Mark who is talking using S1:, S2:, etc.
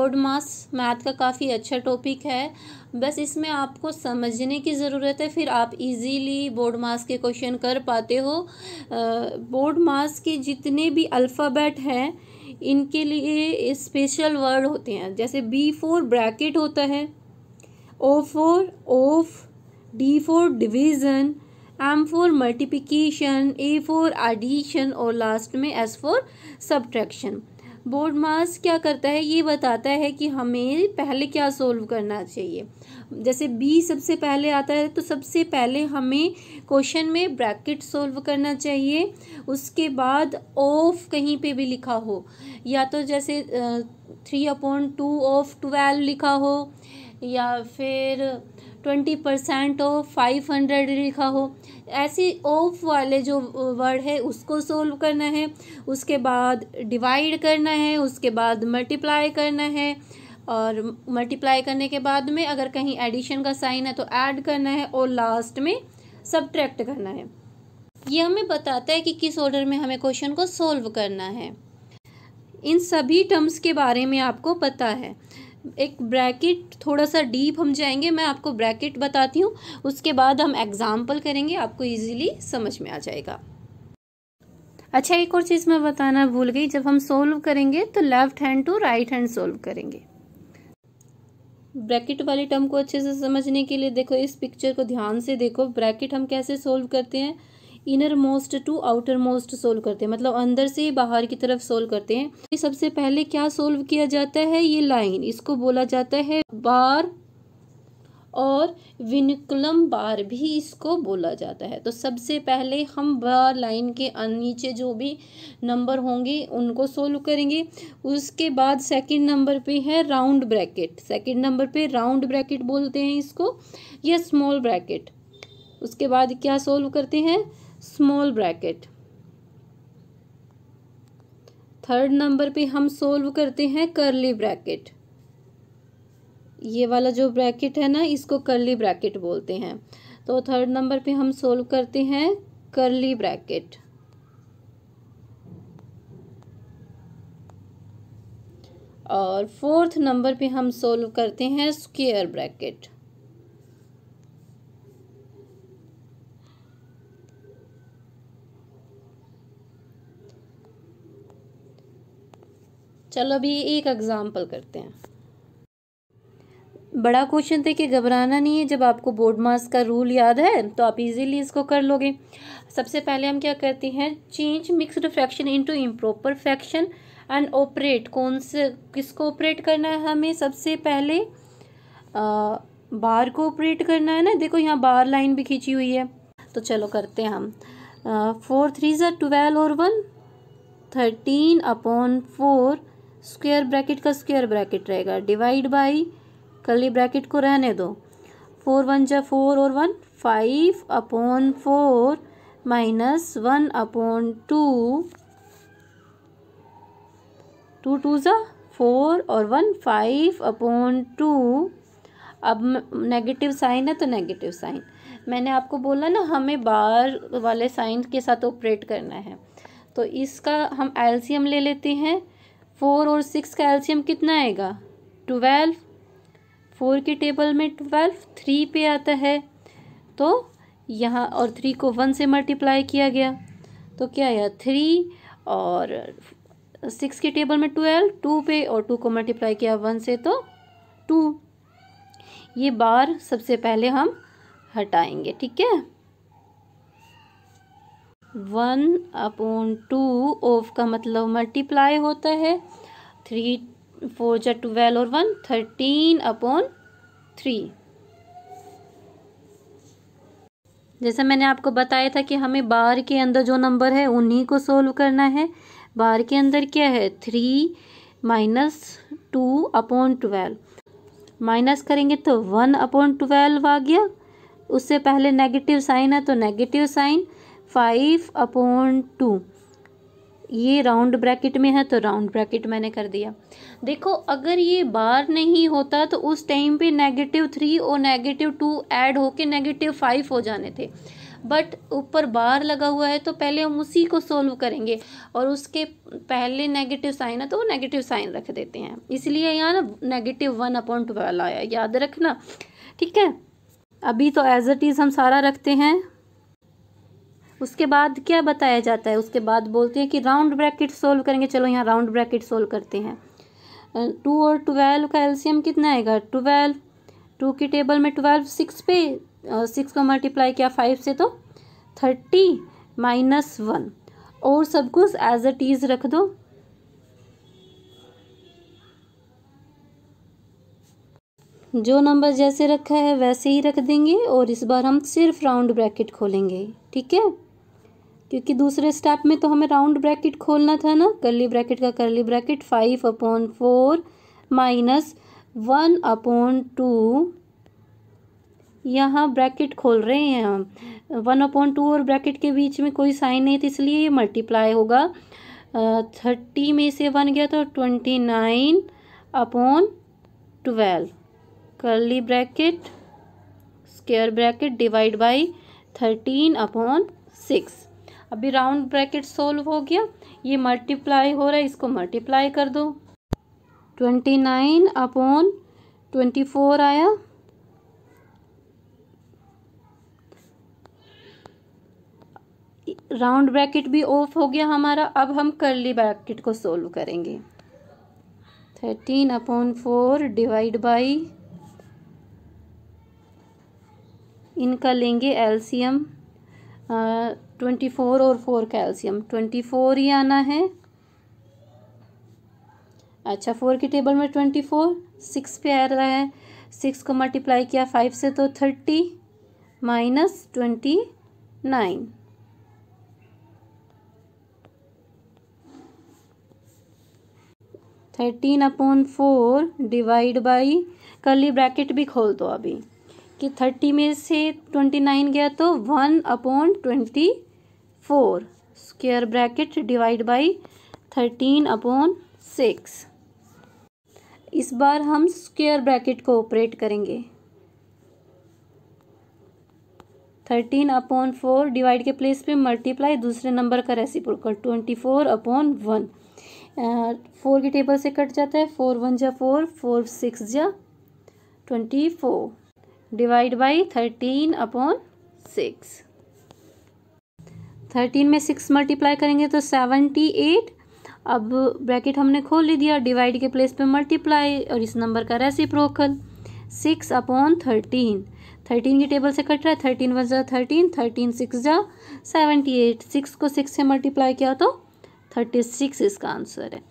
S1: board मास math का काफ़ी अच्छा टॉपिक है बस इसमें आपको समझने की ज़रूरत है फिर आप इजीली बोर्ड मास के क्वेश्चन कर पाते हो बोर्ड मास के जितने भी अल्फ़ाबेट हैं इनके लिए स्पेशल वर्ड होते हैं जैसे बी फोर ब्रैकेट होता है O four of D four division M four multiplication A four addition और लास्ट में S four subtraction BODMAS क्या करता है ये बताता है कि हमें पहले क्या सोल्व करना चाहिए जैसे बी सबसे पहले आता है तो सबसे पहले हमें क्वेश्चन में ब्रैकेट सोल्व करना चाहिए उसके बाद ऑफ कहीं पे भी लिखा हो या तो जैसे three upon two of twelve लिखा हो या फिर twenty percent of five hundred लिखा हो ऐसी ऑफ वाले जो वर्ड है उसको सोल्व करना है उसके बाद डिवाइड करना है उसके बाद मल्टीप्लाई करना है और मल्टीप्लाई करने के बाद में अगर कहीं एडिशन का साइन है तो ऐड करना है और लास्ट में सब्ट्रैक्ट करना है ये हमें बताता है कि किस ऑर्डर में हमें क्वेश्चन को सोल्व करना है इन सभी टर्म्स के बारे में आपको पता है एक ब्रैकेट थोड़ा सा डीप हम जाएंगे मैं आपको ब्रैकेट बताती हूँ उसके बाद हम एग्ज़ाम्पल करेंगे आपको इजीली समझ में आ जाएगा अच्छा एक और चीज़ मैं बताना भूल गई जब हम सोल्व करेंगे तो left hand to right hand solve करेंगे ब्रैकेट वाले टर्म को अच्छे से समझने के लिए देखो इस पिक्चर को ध्यान से देखो ब्रैकेट हम कैसे सोल्व करते हैं innermost to outermost solve करते हैं मतलब अंदर से बाहर की तरफ सोल्व करते हैं तो सबसे पहले क्या सोल्व किया जाता है ये लाइन इसको बोला जाता है बार और विनकुलम बार भी इसको बोला जाता है तो सबसे पहले हम बार लाइन के नीचे जो भी नंबर होंगे उनको सोल्व करेंगे उसके बाद सेकंड नंबर पे है राउंड ब्रैकेट सेकंड नंबर पे राउंड ब्रैकेट बोलते हैं इसको या स्मॉल ब्रैकेट उसके बाद क्या सोल्व करते हैं स्मॉल ब्रैकेट थर्ड नंबर पे हम सोल्व करते हैं करली ब्रैकेट ये वाला जो ब्रैकेट है ना इसको करली ब्रैकेट बोलते हैं तो थर्ड नंबर पे हम सोल्व करते हैं करली ब्रैकेट और फोर्थ नंबर पे हम सोल्व करते हैं स्क्वेयर ब्रैकेट चलो अभी एक एग्ज़ाम्पल करते हैं बड़ा क्वेश्चन था कि घबराना नहीं है जब आपको बोर्ड मास का रूल याद है तो आप इजीली इसको कर लोगे सबसे पहले हम क्या करते हैं change mixed fraction into improper fraction and operate कौन से किसको ऑपरेट करना है हमें सबसे पहले आ, बार को ऑपरेट करना है ना देखो यहाँ बार लाइन भी खींची हुई है तो चलो करते हैं हम फोर थ्री ज़ा ट्वेल्व और one thirteen upon four square bracket का स्क्वेयर ब्रैकेट रहेगा डिवाइड बाई कली ब्रैकेट को रहने दो फोर वन जा फोर और one five upon four minus one upon two two two ज़ा फोर और वन फाइव अपॉन टू अब नेगेटिव साइन है तो नेगेटिव साइन मैंने आपको बोला ना हमें बार वाले साइन के साथ ऑपरेट करना है तो इसका हम एल्सियम ले लेते हैं फोर और सिक्स का एल्शियम कितना आएगा ट्वेल्व फोर के टेबल में ट्वेल्व थ्री पे आता है तो यहाँ और थ्री को वन से मल्टीप्लाई किया गया तो क्या आया थ्री और सिक्स के टेबल में ट्वेल्व टू पे और टू को मल्टीप्लाई किया वन से तो टू ये बार सबसे पहले हम हटाएंगे ठीक है वन अपॉन टू ऑफ का मतलब मल्टीप्लाई होता है थ्री फोर जा ट्वेल्व और वन थर्टीन अपॉन थ्री जैसे मैंने आपको बताया था कि हमें बार के अंदर जो नंबर है उन्हीं को सोल्व करना है बार के अंदर क्या है three minus two upon twelve minus करेंगे तो वन अपॉन ट्वेल्व आ गया उससे पहले नेगेटिव साइन है तो negative sign five upon two ये राउंड ब्रैकेट में है तो राउंड ब्रैकेट मैंने कर दिया देखो अगर ये बार नहीं होता तो उस टाइम पे नेगेटिव थ्री और नेगेटिव टू ऐड होके नेगेटिव फाइव हो जाने थे बट ऊपर बार लगा हुआ है तो पहले हम उसी को सोल्व करेंगे और उसके पहले नेगेटिव साइन है तो वो नेगेटिव साइन रख देते हैं इसलिए यहाँ ना नेगेटिव वन अपॉइंट ट्वेल्व आया याद रखना ठीक है अभी तो एज इट इज़ हम सारा रखते हैं उसके बाद क्या बताया जाता है उसके बाद बोलते हैं कि राउंड ब्रैकेट सोल्व करेंगे चलो यहाँ राउंड ब्रैकेट सोल्व करते हैं टू और ट्वेल्व का एल्शियम कितना आएगा ट्वेल्व टू की टेबल में ट्वेल्व सिक्स पे सिक्स को मल्टीप्लाई किया फाइव से तो थर्टी माइनस वन और सब कुछ एज अ टीज रख दो जो नंबर जैसे रखा है वैसे ही रख देंगे और इस बार हम सिर्फ राउंड ब्रैकेट खोलेंगे ठीक है क्योंकि दूसरे स्टेप में तो हमें राउंड ब्रैकेट खोलना था ना करली ब्रैकेट का curly bracket five upon four minus one upon two यहाँ ब्रैकेट खोल रहे हैं हम वन अपॉन टू और ब्रैकेट के बीच में कोई साइन नहीं था इसलिए ये मल्टीप्लाई होगा थर्टी में से वन गया तो twenty nine upon twelve curly bracket square bracket divide by thirteen upon six अभी राउंड ब्रैकेट सोल्व हो गया ये मल्टीप्लाई हो रहा है इसको मल्टीप्लाई कर दो twenty nine upon twenty four आया राउंड ब्रैकेट भी ऑफ हो गया हमारा अब हम करली ब्रैकेट को सोल्व करेंगे thirteen upon four divide by इनका लेंगे एल्सियम ट्वेंटी फोर और फोर कैल्शियम ट्वेंटी फोर ही आना है अच्छा फोर की टेबल में ट्वेंटी फोर सिक्स पे आ रहा है सिक्स को मल्टीप्लाई किया फाइव से तो thirty minus twenty nine thirteen upon four divide by curly bracket भी खोल दो अभी कि थर्टी में से ट्वेंटी नाइन गया तो one upon twenty four square bracket divide by thirteen upon six इस बार हम स्क्वेयर ब्रैकेट को ऑपरेट करेंगे थर्टीन अपॉन फोर डिवाइड के प्लेस पे मल्टीप्लाई दूसरे नंबर का reciprocal twenty four upon one four के टेबल से कट जाता है फोर वन जा फोर फोर सिक्स जा twenty four divide by thirteen upon six thirteen में सिक्स मल्टीप्लाई करेंगे तो सेवेंटी एट अब ब्रैकेट हमने खोल ली दिया डिवाइड के प्लेस पे मल्टीप्लाई और इस नंबर का प्रोकल सिक्स अपॉन थर्टीन थर्टीन की टेबल से कट रहा है थर्टीन वन ज़ा थर्टीन थर्टीन सिक्स ज़ा सेवेंटी एट सिक्स को सिक्स से मल्टीप्लाई किया तो थर्टी सिक्स इसका आंसर है